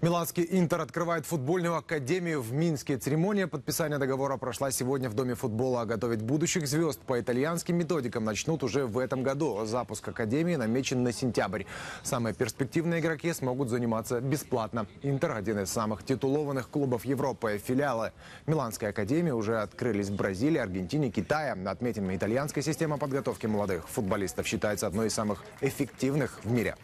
Миланский Интер открывает футбольную академию в Минске. Церемония подписания договора прошла сегодня в Доме футбола. Готовить будущих звезд по итальянским методикам начнут уже в этом году. Запуск академии намечен на сентябрь. Самые перспективные игроки смогут заниматься бесплатно. Интер – один из самых титулованных клубов Европы. Филиалы Миланской академии уже открылись в Бразилии, Аргентине, Китае. Отметим, итальянская система подготовки молодых футболистов считается одной из самых эффективных в мире.